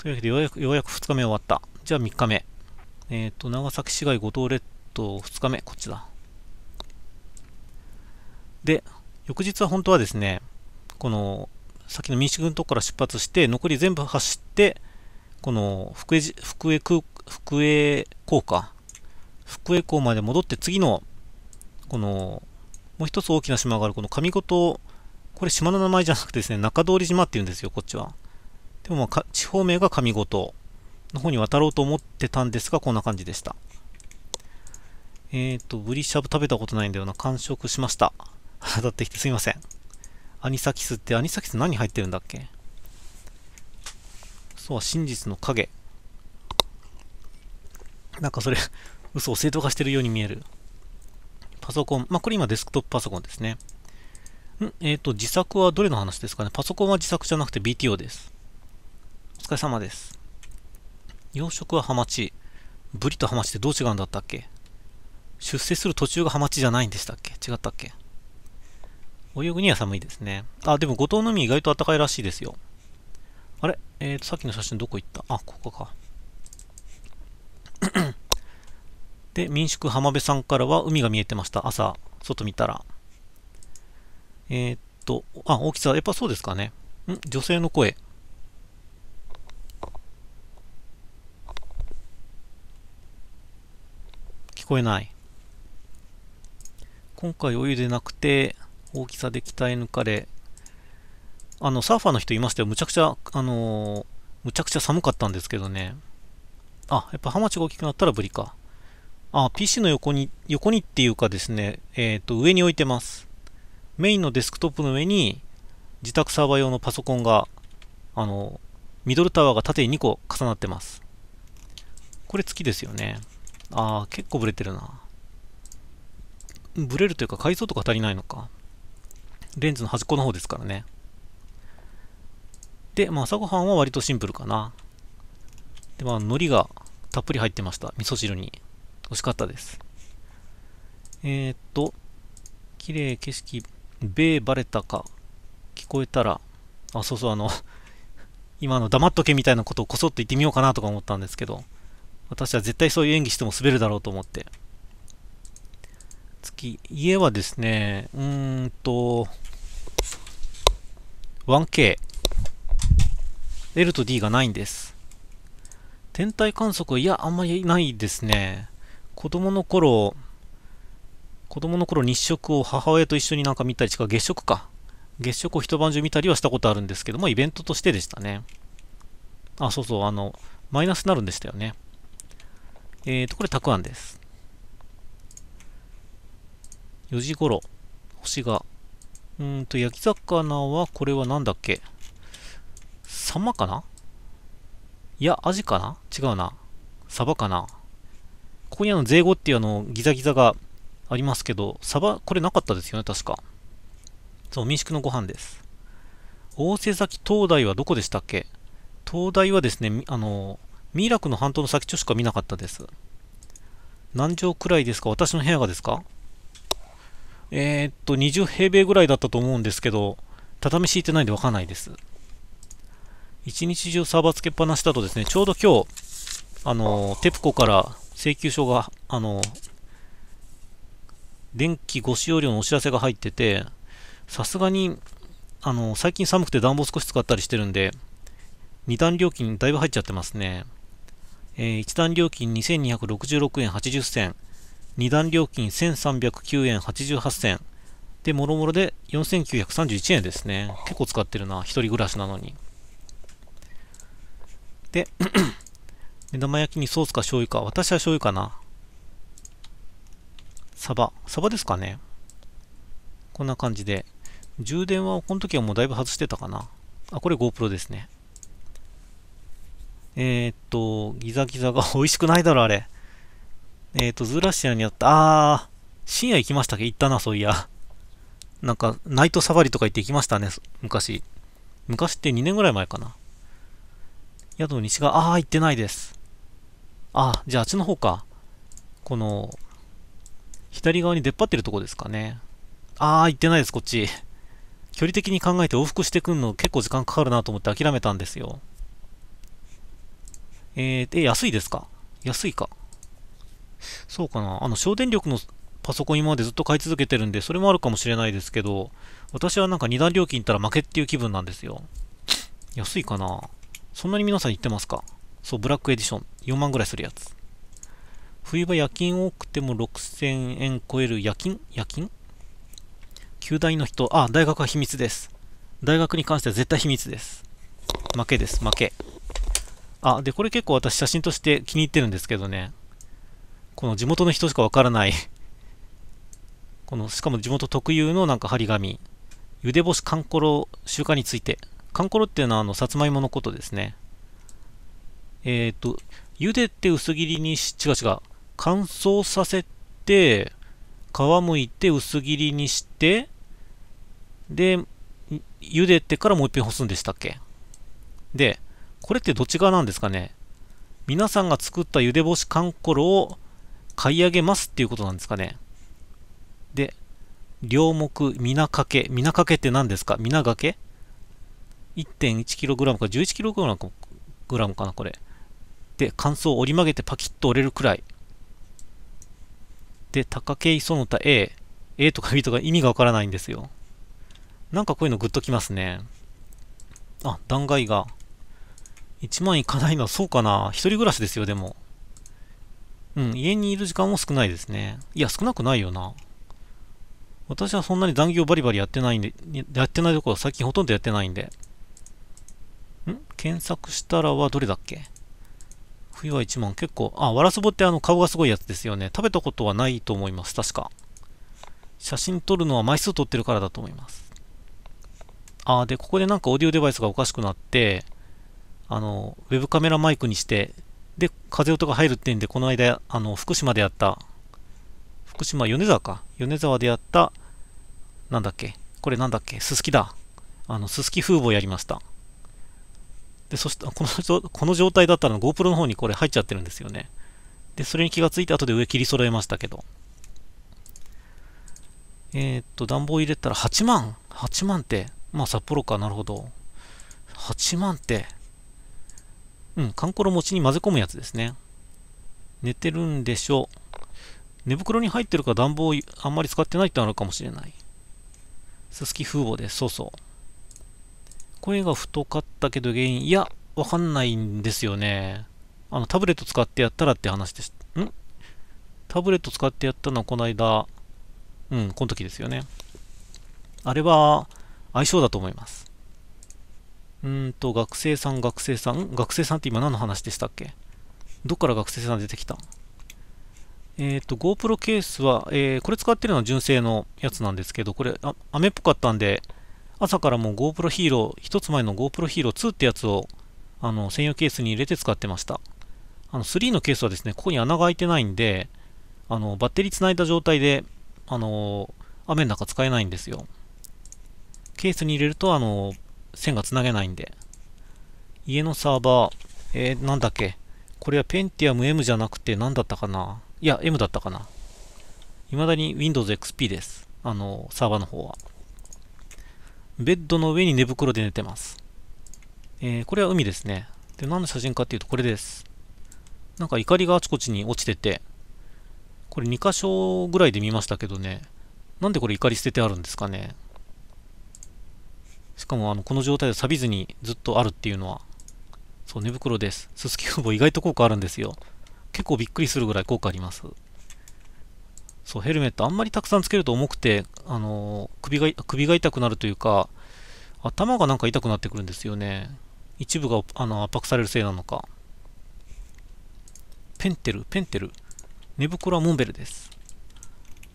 というわけでようやく、ようやく2日目終わった。じゃあ3日目。えっ、ー、と、長崎市街五島列島2日目、こっちだ。で、翌日は本当はですね、この、先の民主軍のとこから出発して、残り全部走って、この福江、福江空、福江港か。福江港まで戻って、次の、この、もう一つ大きな島がある、この上五島、これ島の名前じゃなくてですね、中通り島っていうんですよ、こっちは。でも、地方名が神事の方に渡ろうと思ってたんですが、こんな感じでした。えっ、ー、と、ブリシャブ食べたことないんだよな。完食しました。当たってきてすいません。アニサキスって、アニサキス何入ってるんだっけそうは真実の影。なんかそれ、嘘を正当化してるように見える。パソコン。まあ、これ今デスクトップパソコンですね。んえっ、ー、と、自作はどれの話ですかねパソコンは自作じゃなくて BTO です。疲れ様です。養殖はハマチ。ブリとハマチってどう違うんだったっけ出世する途中がハマチじゃないんでしたっけ違ったっけ泳ぐには寒いですね。あ、でも五島の海意外と暖かいらしいですよ。あれえーと、さっきの写真どこ行ったあ、ここか。で、民宿浜辺さんからは海が見えてました。朝、外見たら。えー、っと、あ、大きさ、やっぱそうですかね。ん女性の声。こえない。今回お湯でなくて、大きさで鍛え抜かれ、あの、サーファーの人いましたよ。むちゃくちゃ、あのー、むちゃくちゃ寒かったんですけどね。あ、やっぱハマチが大きくなったらブリか。あ、PC の横に、横にっていうかですね、えっ、ー、と、上に置いてます。メインのデスクトップの上に、自宅サーバー用のパソコンが、あの、ミドルタワーが縦に2個重なってます。これ月ですよね。ああ結構ブレてるな。ブレるというか階層とか足りないのか。レンズの端っこの方ですからね。で、まあ、朝ごはんは割とシンプルかな。で、まあ、海苔がたっぷり入ってました。味噌汁に。美味しかったです。えー、っと、綺麗景色、べバレたか、聞こえたら、あ、そうそう、あの 今の黙っとけみたいなことをこそっと言ってみようかなとか思ったんですけど、私は絶対そういう演技しても滑るだろうと思って。次、家はですね、うーんと、1K。L と D がないんです。天体観測いや、あんまりないですね。子供の頃、子供の頃日食を母親と一緒になんか見たりしか、月食か。月食を一晩中見たりはしたことあるんですけども、イベントとしてでしたね。あ、そうそう、あの、マイナスになるんでしたよね。えっ、ー、と、これ、たくあんです。4時頃、星が。うんと、焼き魚は、これは何だっけサンマかないや、アジかな違うな。サバかなここにあの、税後っていうあの、ギザギザがありますけど、サバ、これなかったですよね、確か。そう、民宿のご飯です。大瀬崎灯台はどこでしたっけ灯台はですね、あの、ミイラクの半島の先っちょしか見なかったです。何畳くらいですか私の部屋がですかえー、っと、20平米ぐらいだったと思うんですけど、畳敷いてないんでわかんないです。一日中サーバーつけっぱなしだとですね、ちょうど今日、あの、テプコから請求書が、あの、電気ご使用料のお知らせが入ってて、さすがに、あの、最近寒くて暖房少し使ったりしてるんで、2段料金だいぶ入っちゃってますね。えー、1段料金2266円80銭、2段料金1309円88銭、で、もろもろで4931円ですね。結構使ってるな、一人暮らしなのに。で、目玉焼きにソースか醤油か。私は醤油かな。サバ。サバですかね。こんな感じで。充電はこの時はもうだいぶ外してたかな。あ、これ GoPro ですね。えー、っと、ギザギザが美味しくないだろ、あれ。えー、っと、ズーラシアにあった、あー、深夜行きましたっけ行ったな、そういや。なんか、ナイトサファリとか行って行きましたね、昔。昔って2年ぐらい前かな。宿の西側、あー、行ってないです。あ、じゃああっちの方か。この、左側に出っ張ってるとこですかね。あー、行ってないです、こっち。距離的に考えて往復してくんの結構時間かかるなと思って諦めたんですよ。えー、安いですか安いか。そうかな。あの、省電力のパソコン今までずっと買い続けてるんで、それもあるかもしれないですけど、私はなんか2段料金いったら負けっていう気分なんですよ。安いかなそんなに皆さん言ってますかそう、ブラックエディション。4万ぐらいするやつ。冬場夜勤多くても6000円超える夜勤夜勤旧大の人。あ、大学は秘密です。大学に関しては絶対秘密です。負けです、負け。あ、で、これ結構私写真として気に入ってるんですけどね。この地元の人しかわからない この、しかも地元特有のなんか張り紙。ゆで干しカンコロ習慣について。カンコロっていうのはあの、さつまいものことですね。えっ、ー、と、茹でて薄切りにし、違う違う。乾燥させて、皮むいて薄切りにして、で、茹でてからもう一品干すんでしたっけで、これってどっち側なんですかね皆さんが作ったゆで干しんコロを買い上げますっていうことなんですかねで、両目、皆かけ。皆かけって何ですか皆がけ ?1.1kg か 11kg かな、これ。で、乾燥を折り曲げてパキッと折れるくらい。で、高けいその他 A。A とか B とか意味がわからないんですよ。なんかこういうのグッときますね。あ、断崖が。1万いかないのはそうかな。一人暮らしですよ、でも。うん、家にいる時間も少ないですね。いや、少なくないよな。私はそんなに残業バリバリやってないんで、やってないところ最近ほとんどやってないんで。ん検索したらはどれだっけ冬は1万。結構、あ、わらそぼってあの顔がすごいやつですよね。食べたことはないと思います、確か。写真撮るのは枚数撮ってるからだと思います。あ、で、ここでなんかオーディオデバイスがおかしくなって、あの、ウェブカメラマイクにして、で、風音が入るっていうんで、この間、あの、福島でやった、福島、米沢か。米沢でやった、なんだっけ、これなんだっけ、すすきだ。あの、すすき風貌やりました。で、そして、この、この状態だったら GoPro の方にこれ入っちゃってるんですよね。で、それに気がついた後で上切り揃えましたけど。えー、っと、暖房入れたら8万 ?8 万って、まあ札幌か、なるほど。8万って、うん、缶コロ餅に混ぜ込むやつですね。寝てるんでしょう。寝袋に入ってるから暖房あんまり使ってないってあるかもしれない。すすき風貌です。そうそう。声が太かったけど原因、いや、わかんないんですよね。あの、タブレット使ってやったらって話です。んタブレット使ってやったのはこの間、うん、この時ですよね。あれは相性だと思います。うんと、学生さん、学生さん。学生さんって今何の話でしたっけどっから学生さん出てきたえっ、ー、と、GoPro ケースは、えー、これ使ってるのは純正のやつなんですけど、これ、あ雨っぽかったんで、朝からもう GoPro ヒーロー、一つ前の GoPro ヒーロー2ってやつを、あの、専用ケースに入れて使ってました。あの、3のケースはですね、ここに穴が開いてないんで、あの、バッテリー繋いだ状態で、あの、雨の中使えないんですよ。ケースに入れると、あの、線が繋げないんで。家のサーバー、えー、なんだっけ。これは Pentium M じゃなくて何だったかないや、M だったかな。未だに Windows XP です。あの、サーバーの方は。ベッドの上に寝袋で寝てます。えー、これは海ですね。で、何の写真かっていうとこれです。なんか怒りがあちこちに落ちてて、これ2箇所ぐらいで見ましたけどね、なんでこれ怒り捨ててあるんですかね。しかもあのこの状態で錆びずにずっとあるっていうのは、そう、寝袋です。すすき工房意外と効果あるんですよ。結構びっくりするぐらい効果あります。そう、ヘルメットあんまりたくさんつけると重くて、あの首が、首が痛くなるというか、頭がなんか痛くなってくるんですよね。一部があの圧迫されるせいなのか。ペンテル、ペンテル。寝袋はモンベルです。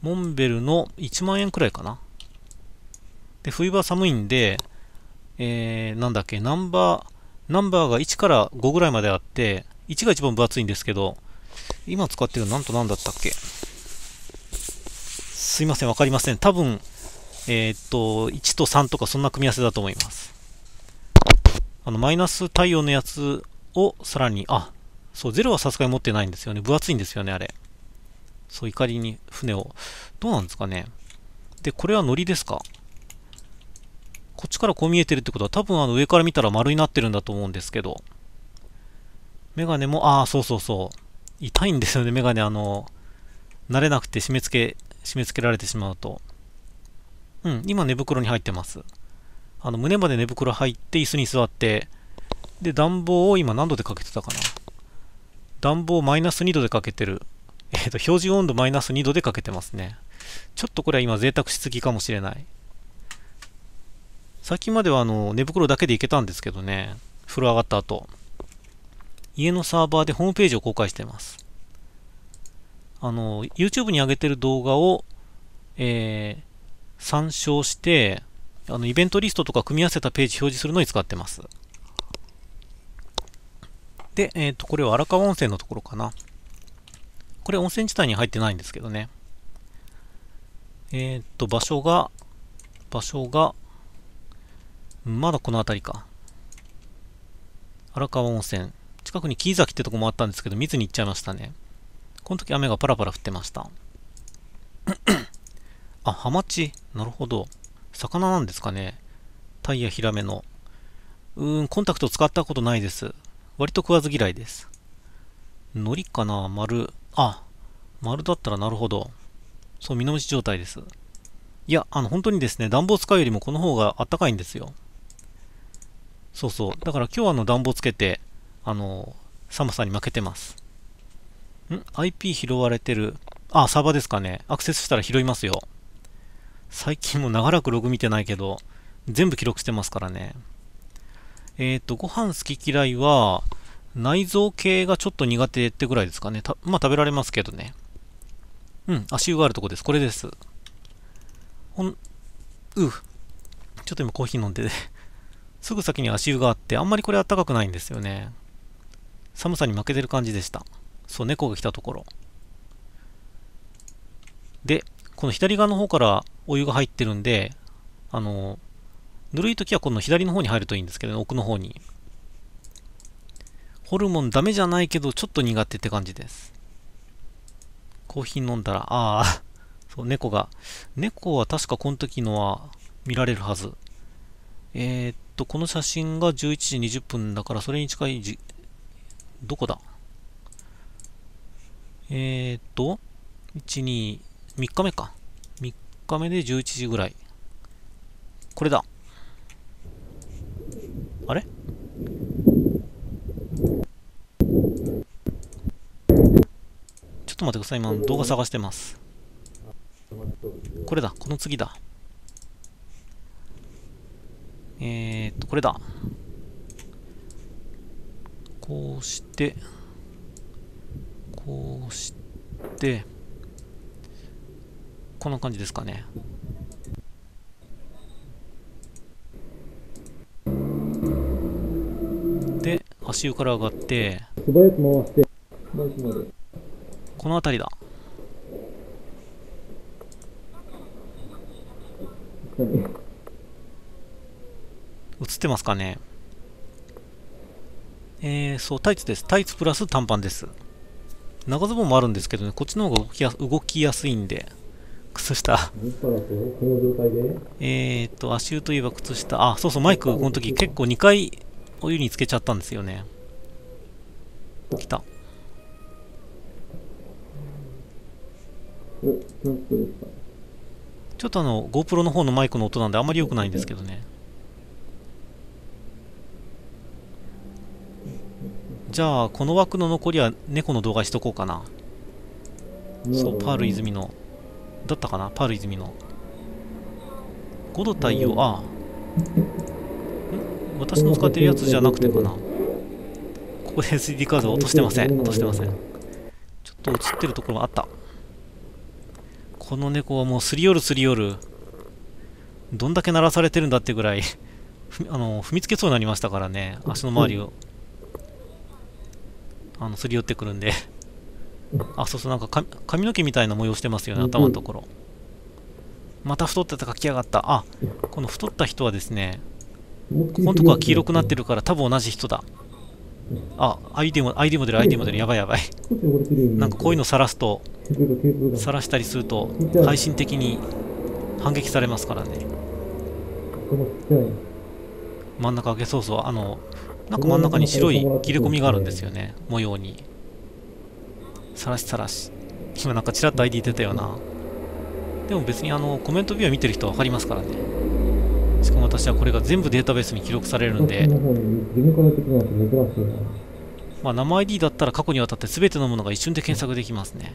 モンベルの1万円くらいかな。で、冬場寒いんで、えー、なんだっけ、ナンバー、ナンバーが1から5ぐらいまであって、1が一番分厚いんですけど、今使ってるなんと何だったっけすいません、わかりません。多分、えー、っと、1と3とかそんな組み合わせだと思います。あの、マイナス太陽のやつをさらに、あ、そう、0はさすがに持ってないんですよね。分厚いんですよね、あれ。そう、怒りに船を。どうなんですかね。で、これはノリですかこっちからこう見えてるってことは多分あの上から見たら丸になってるんだと思うんですけど。メガネも、ああ、そうそうそう。痛いんですよね、メガネ。あの、慣れなくて締め付け、締め付けられてしまうと。うん、今寝袋に入ってます。あの、胸まで寝袋入って椅子に座って、で、暖房を今何度でかけてたかな。暖房マイナス2度でかけてる。えっ、ー、と、標準温度マイナス2度でかけてますね。ちょっとこれは今贅沢しすぎかもしれない。さっきまではあの寝袋だけで行けたんですけどね、風呂上がった後、家のサーバーでホームページを公開しています。あの、YouTube に上げてる動画を、えー、参照して、あの、イベントリストとか組み合わせたページ表示するのに使ってます。で、えっ、ー、と、これは荒川温泉のところかな。これ温泉地帯に入ってないんですけどね。えっ、ー、と、場所が、場所が、まだこの辺りか。荒川温泉。近くに木崎ってとこもあったんですけど、見ずに行っちゃいましたね。この時雨がパラパラ降ってました。あ、ハマチ。なるほど。魚なんですかね。タイヤヒラメの。うーん、コンタクト使ったことないです。割と食わず嫌いです。海苔かな丸。あ、丸だったらなるほど。そう、身の内状態です。いや、あの、本当にですね、暖房使うよりもこの方があったかいんですよ。そうそう。だから今日あの暖房つけて、あの、寒さに負けてます。ん ?IP 拾われてる。あ、サーバーですかね。アクセスしたら拾いますよ。最近も長らくログ見てないけど、全部記録してますからね。えっ、ー、と、ご飯好き嫌いは、内臓系がちょっと苦手ってぐらいですかね。たまあ食べられますけどね。うん、足湯があるとこです。これです。ほん、うちょっと今コーヒー飲んで、ねすぐ先に足湯があって、あんまりこれあったかくないんですよね。寒さに負けてる感じでした。そう、猫が来たところ。で、この左側の方からお湯が入ってるんで、あの、ぬるい時はこの左の方に入るといいんですけど、ね、奥の方に。ホルモンダメじゃないけど、ちょっと苦手って感じです。コーヒー飲んだら、ああ、そう、猫が。猫は確かこの時のは見られるはず。えー、っと、この写真が11時20分だから、それに近いじ、どこだえー、っと、1、2、3日目か。3日目で11時ぐらい。これだ。あれちょっと待ってください。今、動画探してます。これだ。この次だ。えー、っと、これだ。こうして、こうして、こんな感じですかね。で、足湯から上がって、この辺りだ。ってますかね。えー、そう、タイツです。タイツプラス短パンです。長ズボンもあるんですけどね、こっちの方が動きや動きやすいんで、靴下。えー、っと、足湯といえば靴下。あ、そうそう、マイク、この時結構2回お湯につけちゃったんですよね。来た。ちょっとあの GoPro の方のマイクの音なんであんまり良くないんですけどね。じゃあこの枠の残りは猫の動画しとこうかな、そうパール泉のだったかなパール泉の5度太陽あ私の使ってるやつじゃなくてかなここで SD カード落としてません落としてませんちょっと映ってるところがあったこの猫はもうすり寄るすり寄るどんだけ鳴らされてるんだってぐらいあの踏みつけそうになりましたからね足の周りを、うんあのすり寄ってくるんであそうそうなんか髪の毛みたいな模様してますよね頭のところまた太ってたかきやがったあこの太った人はですねこのとこは黄色くなってるから多分同じ人だあ ID も ID モデル ID モデルやばいやばいなんかこういうの晒すと晒したりすると配信的に反撃されますからね真ん中開けそうそうあのなんか真ん中に白い切れ込みがあるんですよね模様にさらしさらし今なんかちらっと ID 出たよなでも別にあのコメントビュー見てる人は分かりますからねしかも私はこれが全部データベースに記録されるんでまあ生 ID だったら過去にわたって全てのものが一瞬で検索できますね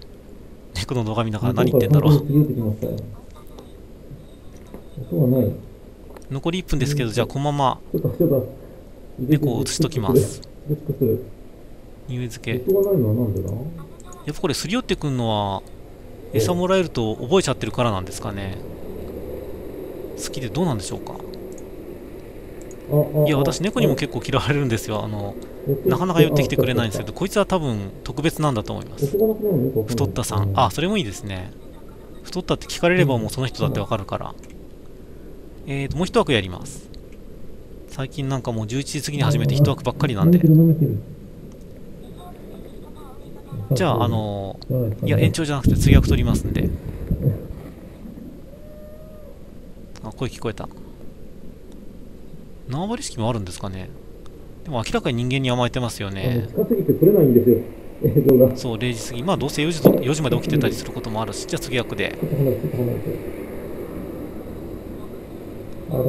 猫の動画見ながら何言ってんだろう残り1分ですけどじゃあこのまま猫を移しときます匂い付けやっぱこれすり寄ってくんのは餌もらえると覚えちゃってるからなんですかね好きでどうなんでしょうかいや私猫にも結構嫌われるんですよあのなかなか寄ってきてくれないんですけどこいつは多分特別なんだと思います太ったさんあそれもいいですね太ったって聞かれればもうその人だってわかるからえーともう一枠やります最近なんかもう11時過ぎに始めて1枠ばっかりなんでじゃああのいや延長じゃなくて通訳取りますんであ声聞こえた縄張り式もあるんですかねでも明らかに人間に甘えてますよね近すぎて取れないんですよそう0時過ぎまあどうせ4時 ,4 時まで起きてたりすることもあるしじゃあ次役で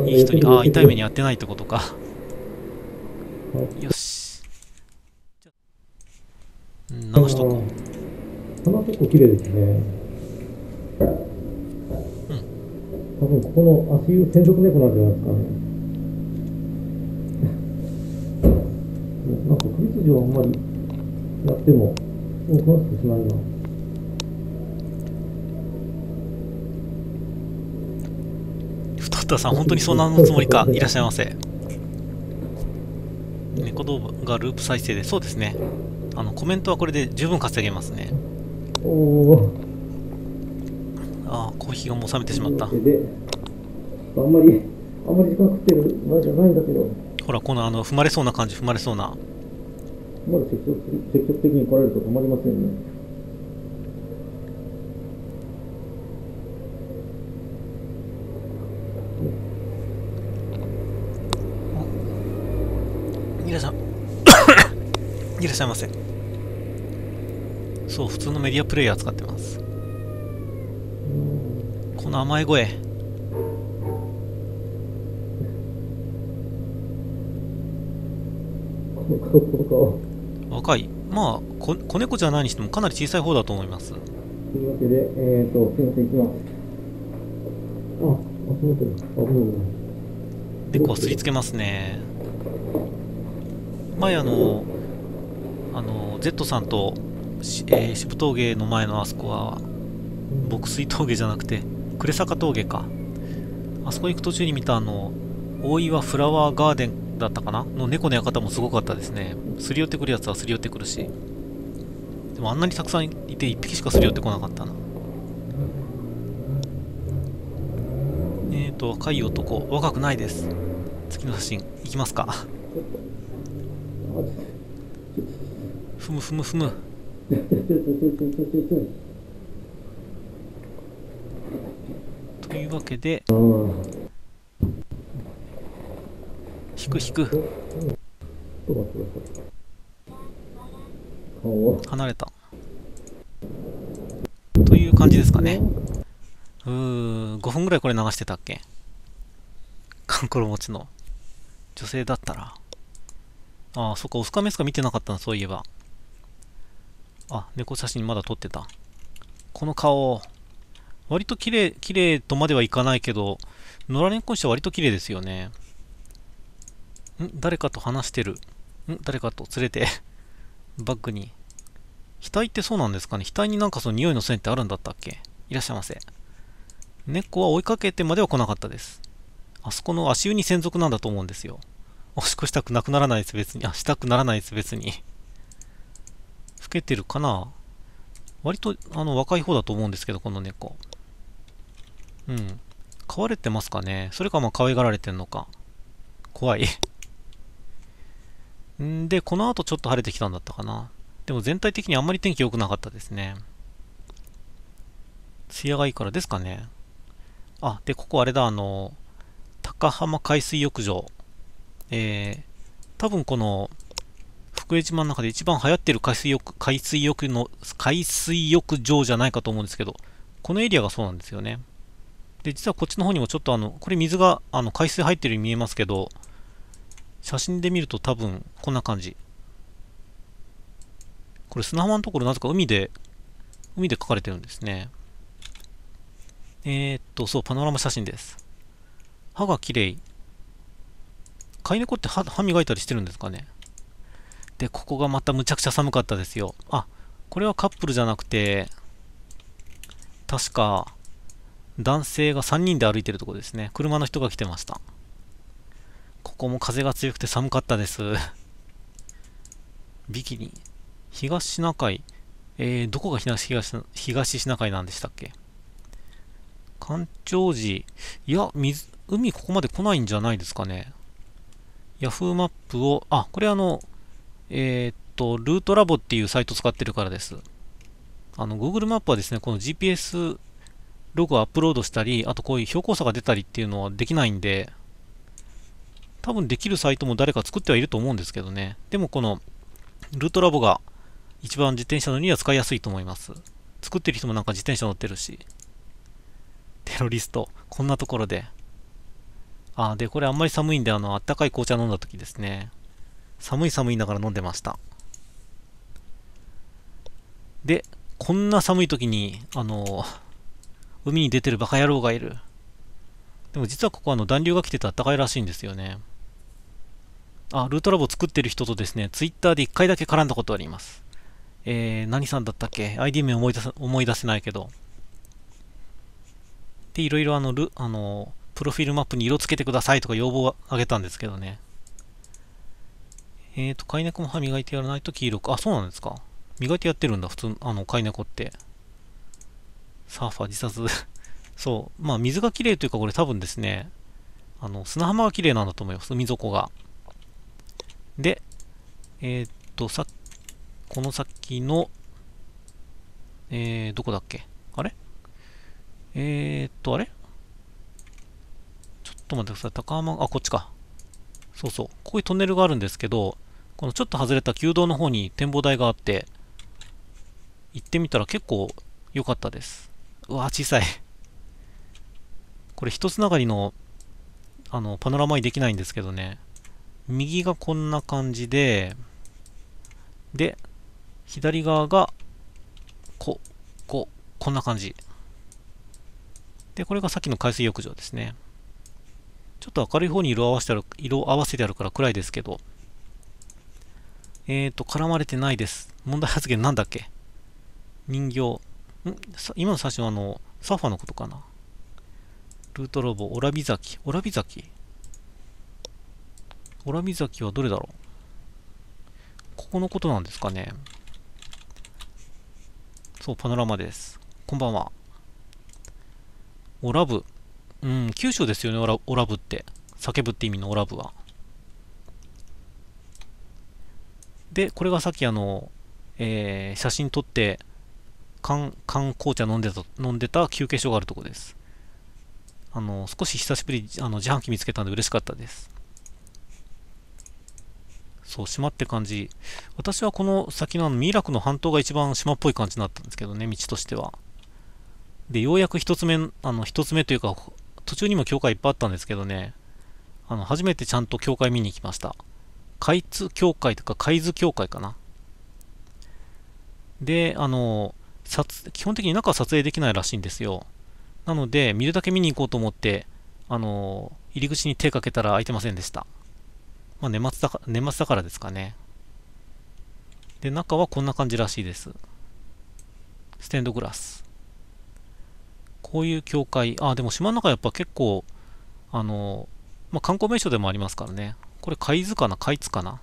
いい人に、ああ、痛い目にやってないってことか。よし。うん、流しとこう。花結構綺麗ですね。うん。多分ここの足湯専属猫なんじゃないですかね。なんか首筋はあんまりやっても、う詳しくしないな。さん、本当にそんなのつもりか。いらっしゃいませ。猫動画がループ再生で、そうですね。あの、コメントはこれで十分稼げますね。ああ、コーヒーがもう冷めてしまった。あんまり、あんまり時間食ってる場じゃないんだけど。ほら、このあの、踏まれそうな感じ、踏まれそうな。まだ積極的に来られると止まりませんね。らっしゃいませそう普通のメディアプレイヤー使ってますこの甘い声 若いまあ子猫じゃないにしてもかなり小さい方だと思いますというわけでえっ、ー、とすいませんあでこすりつけますね前あのあの Z さんと、えー、渋峠の前のあそこは牧水峠じゃなくて呉坂峠かあそこ行く途中に見たあの大岩フラワーガーデンだったかなの猫の館もすごかったですねすり寄ってくるやつはすり寄ってくるしでもあんなにたくさんいて1匹しかすり寄ってこなかったなえーと若い男若くないです次の写真いきますかふむふむふむ。というわけで、引く引く。離れた。という感じですかね。うー、5分ぐらいこれ流してたっけカンコロ持ちの。女性だったら。ああ、そっか、オスカメスか見てなかったな、そういえば。あ、猫写真まだ撮ってた。この顔、割と綺麗、綺麗とまではいかないけど、野良猫にしては割と綺麗ですよね。ん誰かと話してる。ん誰かと連れて。バッグに。額ってそうなんですかね額になんかその匂いの線ってあるんだったっけいらっしゃいませ。猫は追いかけてまでは来なかったです。あそこの足湯に専属なんだと思うんですよ。押し越したくなくならないです、別に。あ、したくならないです、別に。けてるかな割と、あの、若い方だと思うんですけど、この猫。うん。飼われてますかねそれかまあ可愛がられてんのか。怖い んで、この後ちょっと晴れてきたんだったかな。でも全体的にあんまり天気良くなかったですね。艶がいいからですかね。あ、で、ここあれだ、あの、高浜海水浴場。えー、多分この、桜島の中で一番流行ってる海水浴、海水浴の、海水浴場じゃないかと思うんですけど、このエリアがそうなんですよね。で、実はこっちの方にもちょっとあの、これ水が、あの、海水入ってるように見えますけど、写真で見ると多分、こんな感じ。これ砂浜のところなぜか海で、海で描かれてるんですね。えー、っと、そう、パノラマ写真です。歯が綺麗。飼い猫って歯歯磨いたりしてるんですかねで、ここがまたむちゃくちゃ寒かったですよ。あ、これはカップルじゃなくて、確か、男性が3人で歩いてるとこですね。車の人が来てました。ここも風が強くて寒かったです。ビキニ。東シナ海。えー、どこが東東東シナ海なんでしたっけ干潮時。いや、水、海ここまで来ないんじゃないですかね。ヤフーマップを、あ、これあの、えー、っと、ルートラボっていうサイト使ってるからです。あの、Google マップはですね、この GPS ログをアップロードしたり、あとこういう標高差が出たりっていうのはできないんで、多分できるサイトも誰か作ってはいると思うんですけどね。でもこの、ルートラボが一番自転車のには使いやすいと思います。作ってる人もなんか自転車乗ってるし。テロリスト。こんなところで。あ、で、これあんまり寒いんで、あの、あったかい紅茶飲んだ時ですね。寒い寒いながら飲んでました。で、こんな寒い時に、あの、海に出てるバカ野郎がいる。でも実はここあの暖流が来てて暖かいらしいんですよね。あ、ルートラボ作ってる人とですね、ツイッターで1回だけ絡んだことあります。えー、何さんだったっけ ?ID 名思い出せ思い出せないけど。で、いろいろあの、ルあの、プロフィールマップに色つけてくださいとか要望をあげたんですけどね。えっ、ー、と、飼い猫も歯磨いてやらないと黄色く。あ、そうなんですか。磨いてやってるんだ、普通、あの、飼い猫って。サーファー自殺。そう。まあ、水が綺麗というか、これ多分ですね、あの、砂浜が綺麗なんだと思います、海底が。で、えっ、ー、と、さ、この先の、えー、どこだっけあれえー、っと、あれちょっと待ってください。高浜、あ、こっちか。そうそう、こういうトンネルがあるんですけど、このちょっと外れた旧道の方に展望台があって、行ってみたら結構良かったです。うわ、小さい。これ一つながりの、あの、パノラマにできないんですけどね、右がこんな感じで、で、左側が、こ、こ、こんな感じ。で、これがさっきの海水浴場ですね。ちょっと明るい方に色合わせてある、色合わせてあるから暗いですけど。えーと、絡まれてないです。問題発言なんだっけ人形。ん今の写真はあの、サーファーのことかな。ルートロボ、オラビザキ。オラビザキオラビザキはどれだろうここのことなんですかね。そう、パノラマです。こんばんは。オラブ。うん、九州ですよね、オラオラブって。叫ぶって意味のオラブは。で、これがさっきあの、えー、写真撮って、缶、缶紅茶飲んでた、飲んでた休憩所があるとこです。あの、少し久しぶりあの自販機見つけたんで嬉しかったです。そう、島って感じ。私はこの先のミイラクの半島が一番島っぽい感じになったんですけどね、道としては。で、ようやく一つ目、あの、一つ目というか、途中にも教会いっぱいあったんですけどね、あの、初めてちゃんと教会見に行きました。海津教会とか海津教会かな。で、あの、基本的に中は撮影できないらしいんですよ。なので、見るだけ見に行こうと思って、あの、入り口に手かけたら開いてませんでした。まあ、年末だか、年末だからですかね。で、中はこんな感じらしいです。ステンドグラス。こういう教会、あ、でも島の中やっぱ結構、あの、まあ、観光名所でもありますからね。これ海津かな海津かな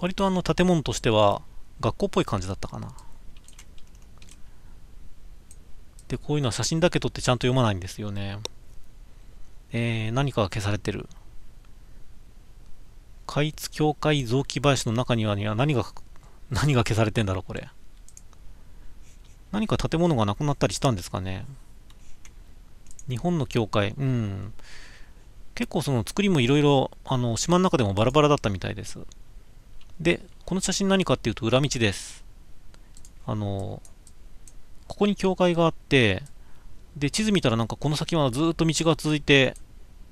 割とあの建物としては学校っぽい感じだったかな。で、こういうのは写真だけ撮ってちゃんと読まないんですよね。えー、何かが消されてる。貝津教会雑木林の中には何が、何が消されてんだろう、これ。何か建物がなくなったりしたんですかね。日本の教会、うん。結構その作りもいろいろ、あの、島の中でもバラバラだったみたいです。で、この写真何かっていうと裏道です。あの、ここに教会があって、で、地図見たらなんかこの先はずっと道が続いて、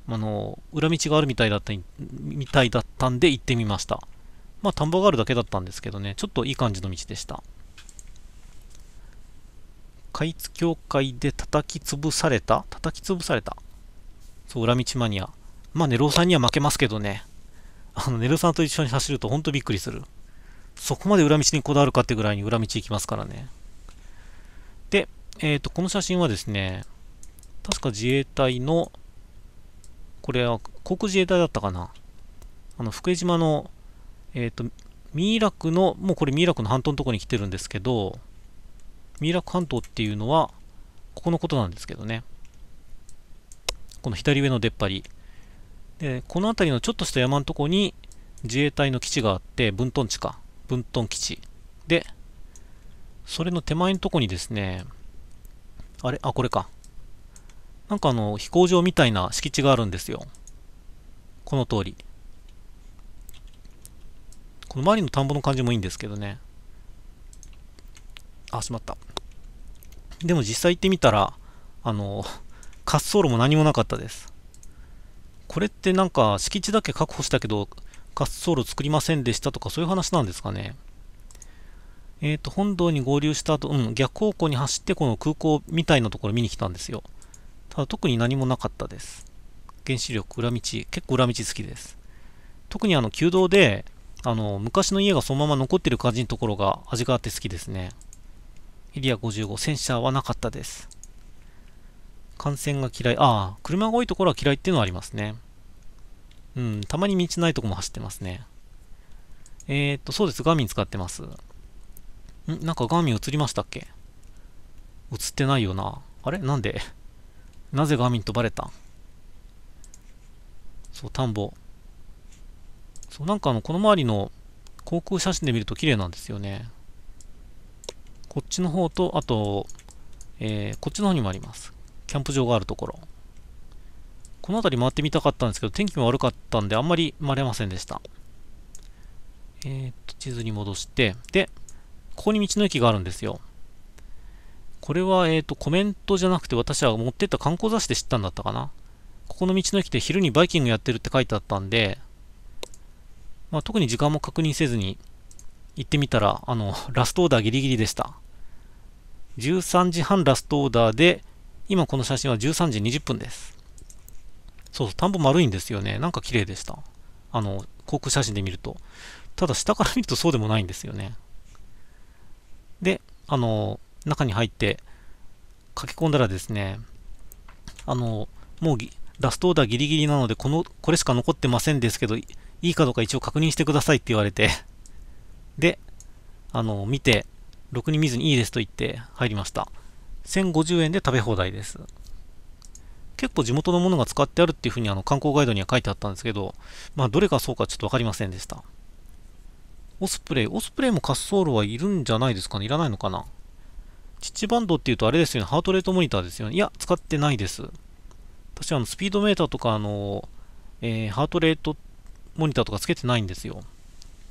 あの、裏道があるみたいだったみたいだったんで行ってみました。まあ、田んぼがあるだけだったんですけどね、ちょっといい感じの道でした。カ津協会で叩き潰された叩き潰されたそう、裏道マニア。まあ、ネロさんには負けますけどね。あの、ネロさんと一緒に走るとほんとびっくりする。そこまで裏道にこだわるかってぐらいに裏道行きますからね。で、えっ、ー、と、この写真はですね、確か自衛隊の、これは航空自衛隊だったかな。あの、福江島の、えっ、ー、と、ミイラクの、もうこれミイラクの半島のところに来てるんですけど、三浦関東っていうのは、ここのことなんですけどね。この左上の出っ張り。で、この辺りのちょっとした山のとこに自衛隊の基地があって、分屯地か。分屯基地。で、それの手前のとこにですね、あれあ、これか。なんかあの、飛行場みたいな敷地があるんですよ。この通り。この周りの田んぼの感じもいいんですけどね。あ、しまった。でも実際行ってみたら、あの、滑走路も何もなかったです。これってなんか敷地だけ確保したけど、滑走路作りませんでしたとかそういう話なんですかね。えっ、ー、と、本堂に合流した後、うん、逆方向に走ってこの空港みたいなところ見に来たんですよ。ただ特に何もなかったです。原子力、裏道、結構裏道好きです。特にあの、旧道で、あの、昔の家がそのまま残ってる感じのところが味があって好きですね。エリア55、戦車はなかったです。感染が嫌い。ああ、車が多いところは嫌いっていうのはありますね。うん、たまに道ないとこも走ってますね。えー、っと、そうです。ガーミン使ってます。んなんかガーミン映りましたっけ映ってないよな。あれなんで なぜガーミンとバレたそう、田んぼ。そう、なんかあの、この周りの航空写真で見ると綺麗なんですよね。こっちの方と、あと、えー、こっちの方にもあります。キャンプ場があるところ。この辺り回ってみたかったんですけど、天気も悪かったんで、あんまり回れませんでした。えー、っと、地図に戻して、で、ここに道の駅があるんですよ。これは、えっ、ー、と、コメントじゃなくて、私は持ってった観光雑誌で知ったんだったかな。ここの道の駅で昼にバイキングやってるって書いてあったんで、まあ、特に時間も確認せずに行ってみたら、あの、ラストオーダーギリギリでした。13時半ラストオーダーで、今この写真は13時20分です。そうそう、田んぼ丸いんですよね。なんか綺麗でした。あの、航空写真で見ると。ただ下から見るとそうでもないんですよね。で、あの、中に入って書き込んだらですね、あの、もうラストオーダーギリギリなので、この、これしか残ってませんですけど、いいかどうか一応確認してくださいって言われて、で、あの、見て、ろくに見ずにいいですと言って入りました。1050円で食べ放題です。結構地元のものが使ってあるっていうふうにあの観光ガイドには書いてあったんですけど、まあどれがそうかちょっとわかりませんでした。オスプレイ、オスプレイも滑走路はいるんじゃないですかねいらないのかなチッチバンドっていうとあれですよね、ハートレートモニターですよね。いや、使ってないです。私はあのスピードメーターとかあの、えー、ハートレートモニターとかつけてないんですよ。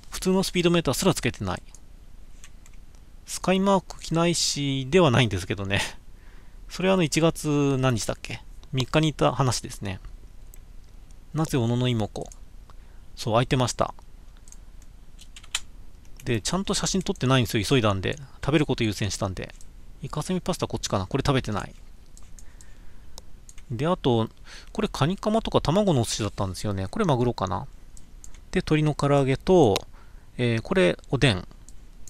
普通のスピードメーターすらつけてない。スカイマーク機内誌ではないんですけどね。それはあの1月何日だっけ ?3 日にいた話ですね。なぜ小野の妹子そう、空いてました。で、ちゃんと写真撮ってないんですよ。急いだんで。食べること優先したんで。イカスミパスタこっちかなこれ食べてない。で、あと、これカニカマとか卵のお寿司だったんですよね。これマグロかなで、鶏の唐揚げと、えー、これおでん。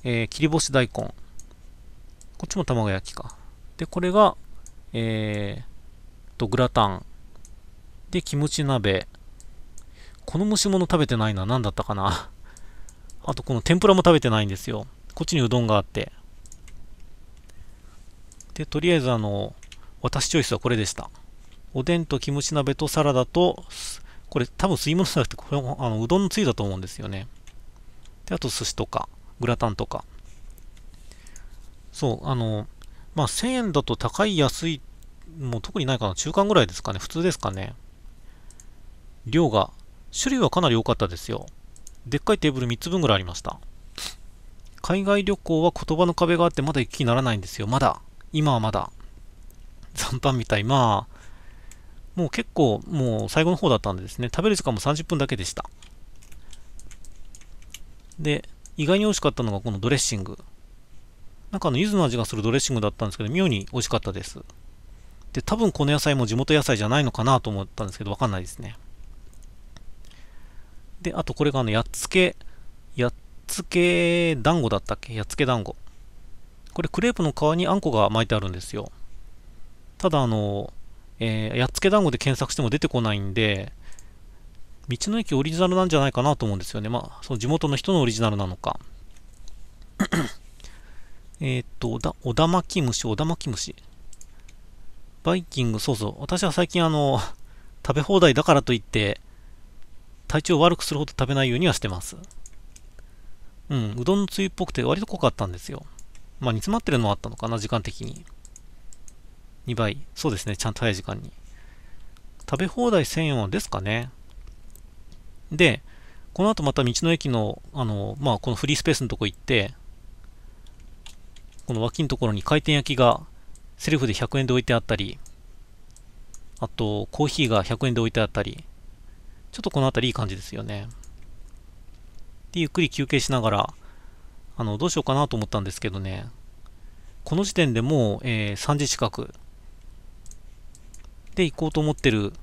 えー、切り干し大根。こっちも卵焼きか。で、これが、えー、と、グラタン。で、キムチ鍋。この蒸し物食べてないのは何だったかな。あと、この天ぷらも食べてないんですよ。こっちにうどんがあって。で、とりあえずあの、私チョイスはこれでした。おでんとキムチ鍋とサラダと、これ多分吸い物じゃなくて、これあのうどんのつゆだと思うんですよね。で、あと寿司とか。グラタンとか。そう、あの、まあ、1000円だと高い、安い、もう特にないかな。中間ぐらいですかね。普通ですかね。量が、種類はかなり多かったですよ。でっかいテーブル3つ分ぐらいありました。海外旅行は言葉の壁があってまだ行きにならないんですよ。まだ。今はまだ。残飯みたい。まあ、もう結構、もう最後の方だったんでですね、食べる時間も30分だけでした。で、意外に美味しかったのがこのドレッシング。なんかあの、柚子の味がするドレッシングだったんですけど、妙に美味しかったです。で、多分この野菜も地元野菜じゃないのかなと思ったんですけど、わかんないですね。で、あとこれがあの、やっつけ、やっつけ団子だったっけやっつけ団子。これクレープの皮にあんこが巻いてあるんですよ。ただあの、えー、やっつけ団子で検索しても出てこないんで、道の駅オリジナルなんじゃないかなと思うんですよね。まあ、その地元の人のオリジナルなのか。えっと、おだまき虫、おだまき虫。バイキング、そうそう。私は最近あの、食べ放題だからといって、体調を悪くするほど食べないようにはしてます。うん、うどんのつゆっぽくて割と濃かったんですよ。まあ煮詰まってるのもあったのかな、時間的に。2倍。そうですね、ちゃんと早い時間に。食べ放題1000円はですかね。で、この後また道の駅の、あの、まあ、このフリースペースのとこ行って、この脇のところに回転焼きがセルフで100円で置いてあったり、あと、コーヒーが100円で置いてあったり、ちょっとこの辺りいい感じですよね。で、ゆっくり休憩しながら、あの、どうしようかなと思ったんですけどね、この時点でもう、えー、3時近くで行こうと思ってる、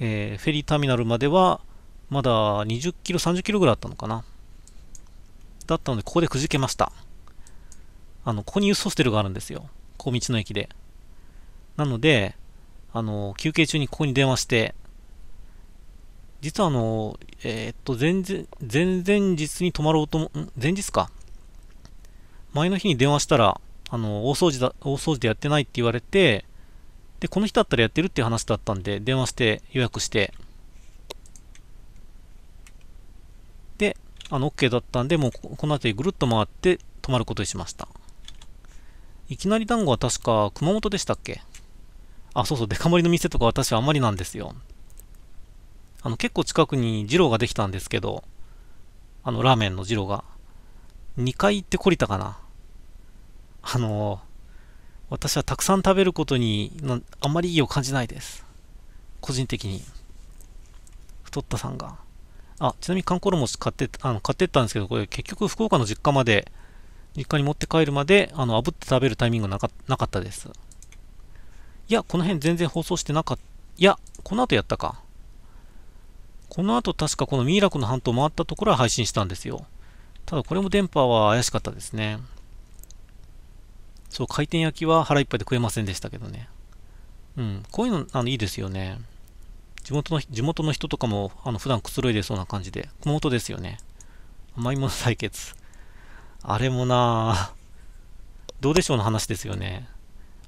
えー、フェリーターミナルまではまだ20キロ、30キロぐらいあったのかな。だったので、ここでくじけました。あの、ここにユーステルがあるんですよ。こう道の駅で。なので、あの、休憩中にここに電話して、実はあの、えー、っと、前々、前々日に泊まろうとも、ん前日か。前の日に電話したら、あの、大掃除だ、大掃除でやってないって言われて、で、この日だったらやってるっていう話だったんで、電話して予約して、あの OK だったんで、もうこの辺りぐるっと回って止まることにしました。いきなり団子は確か熊本でしたっけあ、そうそう、デカ盛りの店とか私はあまりなんですよ。あの、結構近くに二郎ができたんですけど、あの、ラーメンの二郎が。2回行って懲りたかな。あの、私はたくさん食べることにあんまり意義を感じないです。個人的に。太ったさんが。あ、ちなみに缶コロも買って、あの買ってったんですけど、これ結局福岡の実家まで、実家に持って帰るまで、あの、炙って食べるタイミングがなかなかったです。いや、この辺全然放送してなかった。いや、この後やったか。この後確かこのミイラクの半島回ったところは配信したんですよ。ただこれも電波は怪しかったですね。そう、回転焼きは腹いっぱいで食えませんでしたけどね。うん、こういうの、あの、いいですよね。地元の、地元の人とかも、あの、普段くつろいでそうな感じで、熊本ですよね。甘いもの採血。あれもなぁ、どうでしょうの話ですよね。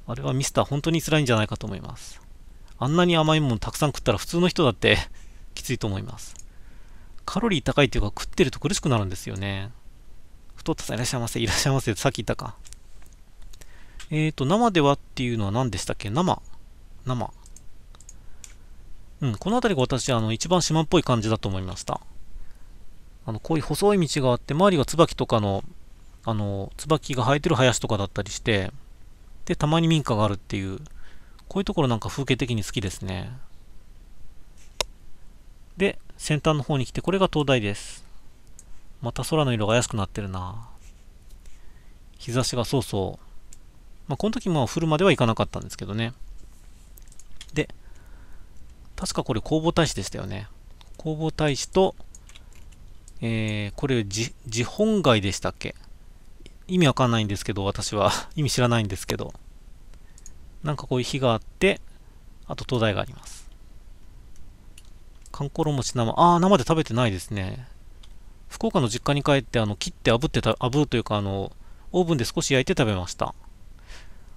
あれはミスター本当に辛いんじゃないかと思います。あんなに甘いものたくさん食ったら普通の人だってきついと思います。カロリー高いっていうか食ってると苦しくなるんですよね。太ったさんいらっしゃいませ、いらっしゃいませさっき言ったか。えっ、ー、と、生ではっていうのは何でしたっけ生。生。うん、この辺りが私、あの、一番島っぽい感じだと思いました。あの、こういう細い道があって、周りが椿とかの、あの、椿が生えてる林とかだったりして、で、たまに民家があるっていう、こういうところなんか風景的に好きですね。で、先端の方に来て、これが灯台です。また空の色が安くなってるな日差しがそうそう。まあ、この時も降るまではいかなかったんですけどね。で、確かこれ弘法大師でしたよね。弘法大師と、えー、これ、じ、自本外でしたっけ意味わかんないんですけど、私は 意味知らないんですけど。なんかこういう火があって、あと灯台があります。かんころ餅生、ああ、生で食べてないですね。福岡の実家に帰って、あの、切って炙ってた、炙るというか、あの、オーブンで少し焼いて食べました。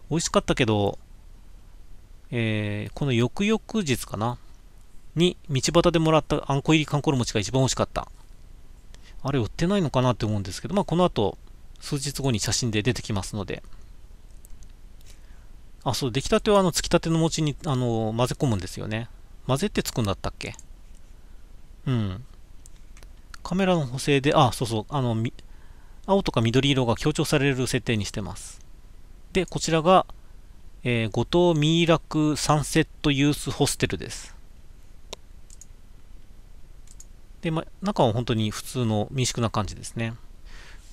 美味しかったけど、えー、この翌々日かな。に道端でもらったあんこ入りかんころ餅が一番美味しかった。あれ売ってないのかなって思うんですけど、まあこの後、数日後に写真で出てきますので。あ、そう、出来たてはあの、つきたての餅に、あの、混ぜ込むんですよね。混ぜてつくんだったっけうん。カメラの補正で、あ、そうそう、あの、青とか緑色が強調される設定にしてます。で、こちらが、えー、五島ミイラクサンセットユースホステルです。で、ま、中は本当に普通の民宿な感じですね。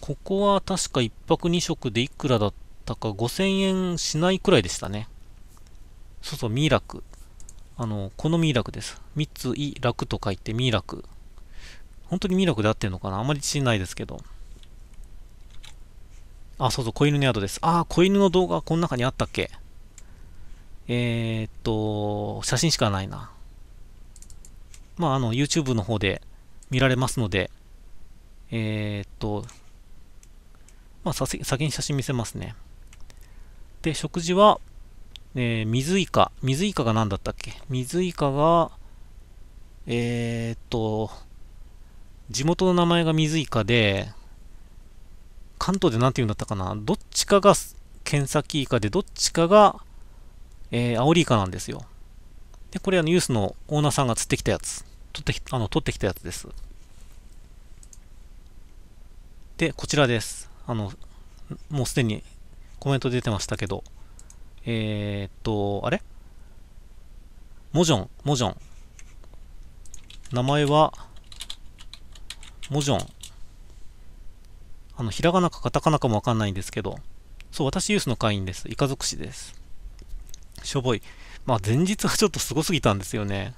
ここは確か1泊2食でいくらだったか5000円しないくらいでしたね。そうそう、ミイラク。あの、このミイラクです。三ついクと書いてミイラク。本当にミイラクで合ってるのかなあまり自信ないですけど。あ、そうそう、子犬の宿です。あ、子犬の動画この中にあったっけえー、っと、写真しかないな。まあ、あの、YouTube の方で見られますので、えー、っと、まあ、先に写真見せますね。で、食事は、えー、水イカ。水イカが何だったっけ水イカが、えー、っと、地元の名前が水イカで、関東で何て言うんだったかなどっちかがケンサキイカで、どっちかが、えー、アオリイカなんですよ。で、これあのユースのオーナーさんが釣ってきたやつ。取ってきあの取ってきたやつです。で、こちらです。あの、もうすでにコメント出てましたけど、えー、っと、あれモジョン、モジョン。名前は、モジョン。あの、ひらがなかカタカナかもわかんないんですけど、そう、私ユースの会員です。イカ属しです。しょぼい。まあ、前日はちょっとすごすぎたんですよね。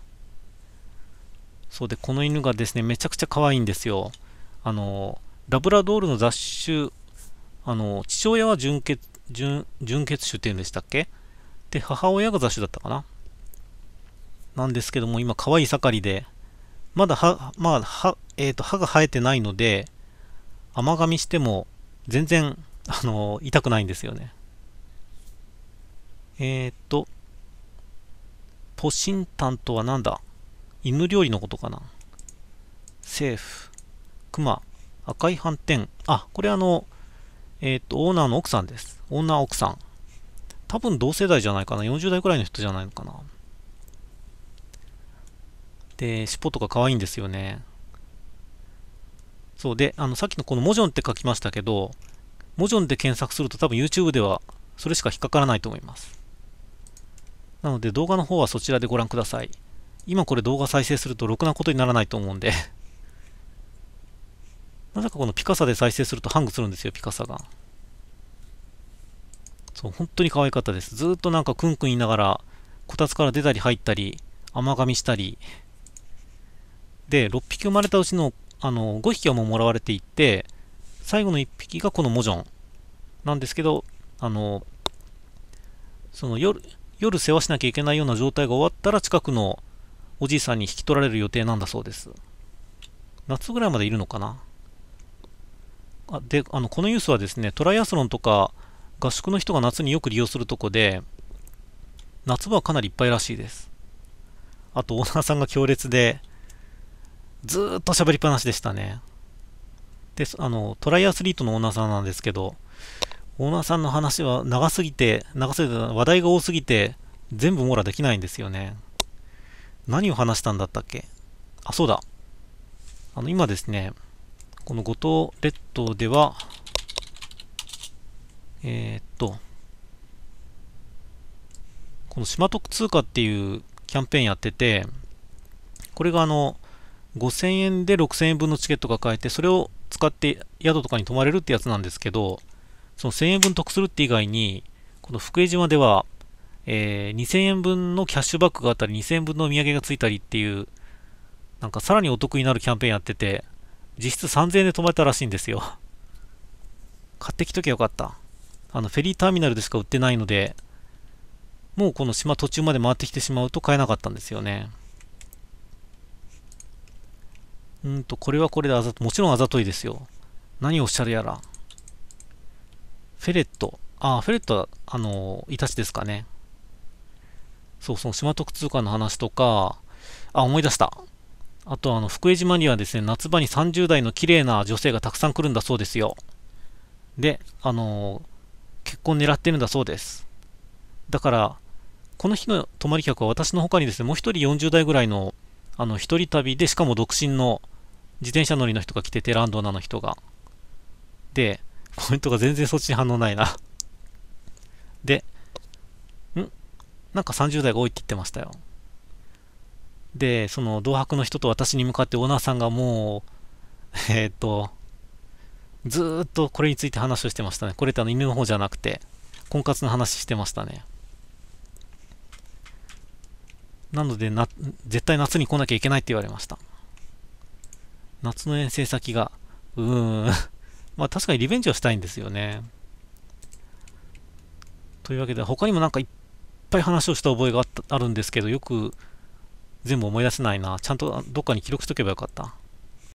そうで、この犬がですね、めちゃくちゃ可愛いんですよ。あの、ラブラドールの雑種、あの、父親は純血、純、純血種っていうんでしたっけで、母親が雑種だったかななんですけども、今、可愛い盛りで、まだ歯、まあ、歯、えっ、ー、と、歯が生えてないので、甘噛みしても、全然、あの、痛くないんですよね。えっ、ー、と、ポシンタンとは何だ犬料理のことかな。セーフ。熊。赤い斑点。あ、これあの、えっ、と、オーナーの奥さんです。オーナー奥さん。多分同世代じゃないかな。40代くらいの人じゃないのかな。で、尻尾とか可愛いんですよね。そうで、あの、さっきのこのモジョンって書きましたけど、モジョンで検索すると多分 YouTube ではそれしか引っかからないと思います。なので動画の方はそちらでご覧ください。今これ動画再生するとろくなことにならないと思うんで なぜかこのピカサで再生するとハングするんですよ、ピカサが。そう、本当に可愛かったです。ずっとなんかクンクン言いながら、こたつから出たり入ったり、甘噛みしたり。で、6匹生まれたうちの、あの、5匹はもうもらわれていって、最後の1匹がこのモジョンなんですけど、あの、その夜、夜世話しなきゃいけないような状態が終わったら近くのおじいさんに引き取られる予定なんだそうです。夏ぐらいまでいるのかなあであのこのニュースはですね、トライアスロンとか合宿の人が夏によく利用するとこで、夏場はかなりいっぱいらしいです。あと、オーナーさんが強烈で、ずーっと喋りっぱなしでしたね。で、あの、トライアスリートのオーナーさんなんですけど、オーナーさんの話は長すぎて、長すぎて、話題が多すぎて、全部網羅できないんですよね。何を話したんだったっけあ、そうだ。あの、今ですね、この五島列島では、えー、っと、この島徳通貨っていうキャンペーンやってて、これがあの、5000円で6000円分のチケットが買えて、それを使って宿とかに泊まれるってやつなんですけど、その1000円分得するって以外に、この福江島ではえー、2000円分のキャッシュバックがあったり、2000円分のお土産がついたりっていう、なんかさらにお得になるキャンペーンやってて、実質3000円で泊まれたらしいんですよ。買ってきときゃよかった。あの、フェリーターミナルでしか売ってないので、もうこの島途中まで回ってきてしまうと買えなかったんですよね。うんと、これはこれであざ、もちろんあざといですよ。何をおっしゃるやら。フェレット。あ、フェレットは、あの、イタチですかね。そう、そう、島特通貨の話とか、あ、思い出した。あと、あの、福江島にはですね、夏場に30代の綺麗な女性がたくさん来るんだそうですよ。で、あのー、結婚狙ってるんだそうです。だから、この日の泊まり客は私の他にですね、もう1人40代ぐらいの、あの、一人旅で、しかも独身の自転車乗りの人が来てて、ランドナの人が。で、コメントが全然そっちに反応ないなで、なんか30代が多いって言ってましたよ。で、その同泊の人と私に向かってオーナーさんがもう、えっ、ー、と、ずっとこれについて話をしてましたね。これってあの犬の方じゃなくて、婚活の話してましたね。なのでな、絶対夏に来なきゃいけないって言われました。夏の遠征先が、うーん、まあ確かにリベンジをしたいんですよね。というわけで、他にもなんかいっぱい話をした覚えがあるんですけど、よく全部思い出せないな。ちゃんとどっかに記録しとけばよかった。